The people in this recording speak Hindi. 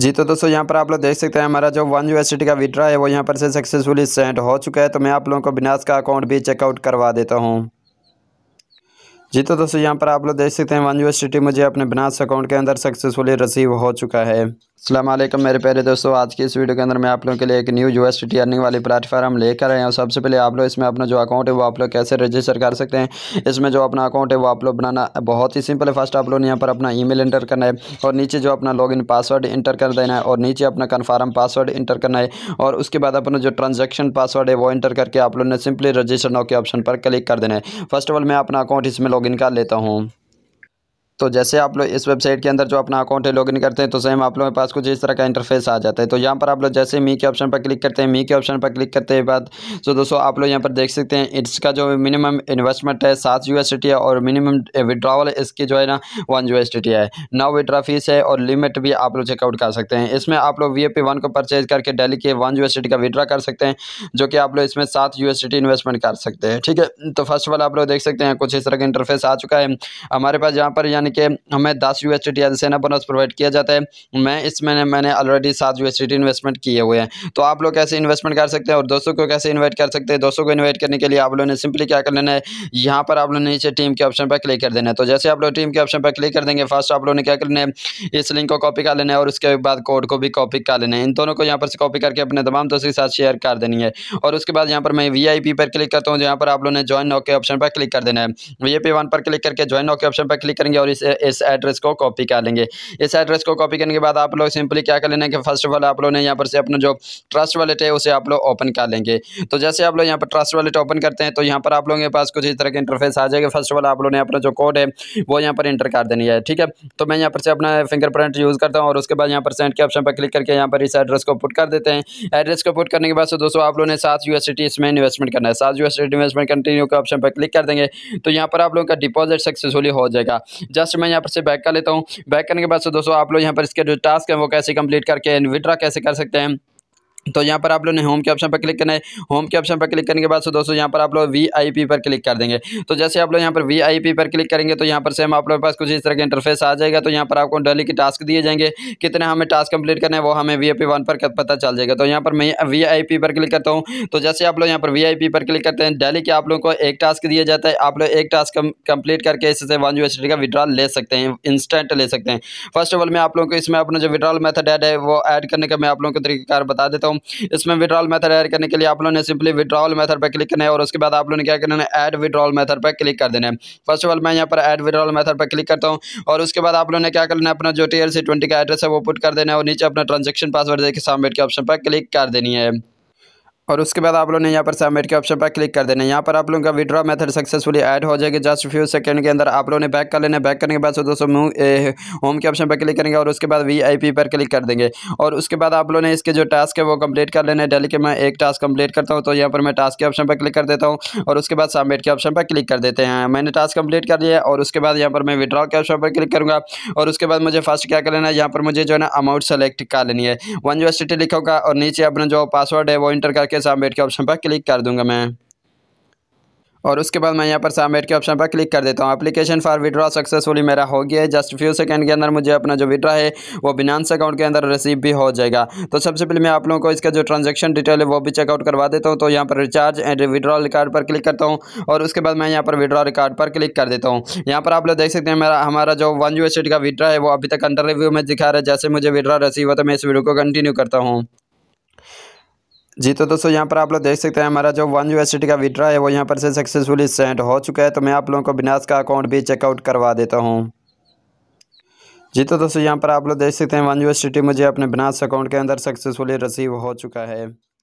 जी तो दोस्तों यहाँ पर आप लोग देख सकते हैं हमारा जो वन यू का विड्रा है वो यहाँ पर से सक्सेसफुली सेंड हो चुका है तो मैं आप लोगों को विनाश का अकाउंट भी चेकआउट करवा देता हूँ जी तो दोस्तों यहाँ पर आप लोग देख सकते हैं वन यू मुझे अपने विनाश अकाउंट के अंदर सक्सेसफुली रिसीव हो चुका है अल्लाम मेरे प्यारे दोस्तों आज की इस वीडियो के अंदर मैं आप लोगों के लिए एक new U S T earning वाली प्लेटफॉर्म लेकर आया हूँ सबसे पहले आप लोग इसमें अपना जो अकाउंट है वो आप लोग कैसे रजिस्टर कर सकते हैं इसमें जो अपना अकाउंट है वो आप लोग बनाना बहुत ही सिंपल है फर्स्ट आप लोग यहाँ पर अपना ई मेल इंटर करना है और नीचे जो अपना लॉग इन पासवर्ड इंटर कर देना है और नीचे अपना कन्फर्म पासवर्ड इंटर करना है और उसके बाद अपना जो ट्रांजेक्शन पासवर्ड है वो इंटर करके आप लोग ने सिंपली रजिस्टर नौ के ऑप्शन पर क्लिक कर देना है फर्स्ट ऑफ ऑल मैं अपना अकाउंट इसमें लॉग इन कर लेता हूँ तो जैसे आप लोग इस वेबसाइट के अंदर जो अपना अकाउंट है लॉगिन करते हैं तो सेम आप लोगों के पास कुछ इस तरह का इंटरफेस आ जाता है तो यहाँ पर आप लोग जैसे मी के ऑप्शन पर क्लिक करते हैं मी के ऑप्शन पर क्लिक करते हैं बाद तो दोस्तों आप लोग यहाँ पर देख सकते हैं इसका जो मिनिमम इन्वेस्टमेंट है सात यू है और मिनिमम विड्रावल इसकी जो है ना वन यू है नौ विड्रा फीस है और लिमिट भी आप लोग चेकआउट कर सकते हैं इसमें आप लोग वी वन को परचेज करके डेली के वन यू का विड्रा कर सकते हैं जो कि आप लोग इसमें सात यू इन्वेस्टमेंट कर सकते हैं ठीक है तो फर्स्ट ऑफ ऑल आप लोग देख सकते हैं कुछ इस तरह का इंटरफेस आ चुका है हमारे पास यहाँ पर यानी के हमें दस यू एस सेना बोनस प्रोवाइड किया जाता है मैं इसमें मैंने ऑलरेडी सात यू एस इन्वेस्टमेंट किए हुए हैं तो आप लोग कैसे इन्वेस्टमेंट कर सकते हैं और दोस्तों को कैसे इन्वाइट कर सकते हैं दोस्तों को इन्वाइट करने के लिए आप लोगों ने सिंपली क्या कर लेना है यहाँ पर आप लोगों ने नीचे टीम के ऑप्शन पर क्लिक कर देना है तो जैसे आप लोग टीम के ऑप्शन पर क्लिक कर देंगे फर्स्ट आप लोगों ने क्या करना है इस लिंक को कॉपी कर लेना है और उसके बाद कोड को भी कॉपी कर लेना है इन दोनों को यहाँ पर कॉपी करके अपने तमाम दोस्तों के साथ शेयर कर देनी है और उसके बाद यहाँ पर मैं वी पर क्लिक करता हूँ जहाँ पर आप लोगों ने ज्वाइन नाउ के ऑप्शन पर क्लिक कर देना है वी आई पर क्लिक करके ज्वाइन नाउ के ऑप्शन पर क्लिक करेंगे और इस इस एड्रेस को कॉपी कर लेंगे इस एड्रेस को कॉपी करने के बाद आप लोग सिंपली क्या कर लेना है कि फर्स्ट ऑफ ऑल आप लोग ने यहाँ पर से अपना जो ट्रस्ट वॉलेट है उसे आप लोग ओपन कर लेंगे तो जैसे आप लोग यहाँ पर ट्रस्ट वॉलेट ओपन करते हैं तो यहाँ पर आप लोगों के पास कुछ इस तरह के इंटरफेस आ जाएगा फर्स्ट ऑफ ऑल आप लोगों ने अपना जो कोड है वो यहाँ पर इंटर कर देनी है ठीक है तो मैं यहाँ पर से अपना फिंगरप्रिंट यूज़ करता हूँ और उसके बाद यहाँ पर सेंड के ऑप्शन पर क्लिक करके यहाँ पर इस एड्रेस को पुट कर देते हैं एड्रेस को पुट करने के बाद दोस्तों आप लोगों ने सात यू इसमें इन्वेस्टमेंट करना है सात यू इन्वेस्टमेंट कंटिन्यू के ऑप्शन पर क्लिक कर देंगे तो यहाँ पर आप लोगों का डिपॉजिट सक्सेसफुली हो जाएगा जस्ट मैं यहाँ पर से बैक कर लेता हूँ बैक करने के बाद से दोस्तों आप लोग यहाँ पर इसके जो टास्क है वो कैसे कंप्लीट करके विड्रा कैसे कर सकते हैं तो यहाँ पर आप लोग ने होम के ऑप्शन पर क्लिक करना है होम के ऑप्शन पर क्लिक करने के बाद से दोस्तों यहाँ पर आप लोग वीआईपी पर क्लिक कर देंगे तो जैसे आप लोग यहाँ पर वीआईपी पर क्लिक करेंगे तो यहाँ पर सेम आप लोगों के पास कुछ इस तरह का इंटरफेस आ जाएगा तो यहाँ पर आपको डेली के टास्क दिए जाएंगे कितने हमें टास्क कंप्लीट करना है वो हमें वी वन पर पता चल जाएगा तो यहाँ पर मैं वी पर क्लिक करता हूँ तो जैसे आप लोग यहाँ पर वी पर क्लिक करते हैं डेली के आप लोगों को एक टास्क दिया जाता है आप लोग एक टास्क कंप्लीट करके इससे वन यू का विड्रॉल ले सकते हैं इंस्टेंट ले सकते हैं फर्स्ट ऑफ ऑल मैं आप लोगों को इसमें अपना जो विड्रॉल मेथड ऐड है वो ऐड करने का मैं आप लोगों को तरीकेकार बता देता हूँ हूँ इसमें विड्रॉल मेथड ऐड करने के लिए आप लोगों ने सिंपली विड्रॉल मेथड पर क्लिक करना है और उसके बाद आप लोगों ने क्या करना है ऐड विड्रॉल मेथड पर क्लिक कर देना है फर्स्ट ऑफ ऑल मैं यहाँ पर ऐड विड्रॉल मेथड पर क्लिक करता हूँ और उसके बाद आप लोगों ने क्या करना है अपना जो टी एल सी ट्वेंटी का एड्रेस है वो पुट कर देना है और नीचे अपना ट्रांजेक्शन पासवर्ड देखिए सबमिट के ऑप्शन पर क्लिक कर देनी है और उसके बाद आप लोग ने यहाँ पर सबमिट के ऑप्शन पर क्लिक कर देना यहाँ पर आप लोगों का विड्रॉ मेथड सक्सेसफुली ऐड हो जाएगी जस्ट फ्यू सेकंड के अंदर आप लोगों ने बैक कर लेना बैक करने के बाद दोस्तों होम के ऑप्शन पर क्लिक करेंगे और उसके बाद वीआईपी पर क्लिक कर देंगे और उसके बाद आप लोगों ने इसके जो टास्क है वो कम्प्लीट कर लेना है डेली के मैं एक टास्क कम्प्लीट करता हूँ तो यहाँ पर मैं टास्क के ऑप्शन पर क्लिक कर देता हूँ और उसके बाद सबमिट के ऑप्शन पर क्लिक कर देते हैं मैंने टास्क कम्प्लीट कर लिया और उसके बाद यहाँ पर मैं विड्रॉ के ऑप्शन पर क्लिक करूँगा और उसके बाद मुझे फर्स्ट क्या कर लेना है यहाँ पर मुझे जो है ना अमाउंट सेलेक्ट कर लेनी है वन जो लिखा और नीचे अपना जो पासवर्ड है वो इंटर करके के सबमिट के ऑप्शन पर क्लिक कर दूंगा मैं और उसके बाद मैं यहाँ पर सबमिट के ऑप्शन पर क्लिक कर देता हूँ एप्लीकेशन फॉर विड्रॉ सक्सेसफुली मेरा हो गया है जस्ट फ्यू सेकंड के अंदर मुझे अपना जो विड्रा है वो बिनानस अकाउंट के अंदर रिसीव भी हो जाएगा तो सबसे पहले मैं आप लोगों को इसका जो ट्रांजेक्शन डिटेल है वो भी चेकआउट करवा देता हूँ तो यहाँ पर रिचार्ज एंड विड्रॉ रिकार्ड पर क्लिक करता हूँ और उसके बाद मैं यहाँ पर विड्रॉ रिकार्ड पर क्लिक कर देता हूँ यहाँ पर आप लोग देख सकते हैं मेरा हमारा जो वन यू का विड्रा है वो अभी तक अंडर रिव्यू में दिखा रहा है जैसे मुझे विड्रा रिसीव हुआ तो मैं इस वीडियो को कंटिन्यू करता हूँ जी तो दोस्तों यहाँ पर आप लोग देख सकते हैं हमारा जो वन यूनिवर्सिटी का विड्रा है वो यहाँ पर से सक्सेसफुली सेंड हो चुका है तो मैं आप लोगों को बिनाश का अकाउंट भी चेकआउट करवा देता हूँ जी तो दोस्तों यहाँ पर आप लोग देख सकते हैं वन यूनिवर्सिटी मुझे अपने बिनाश अकाउंट के अंदर सक्सेसफुली रिसीव हो चुका है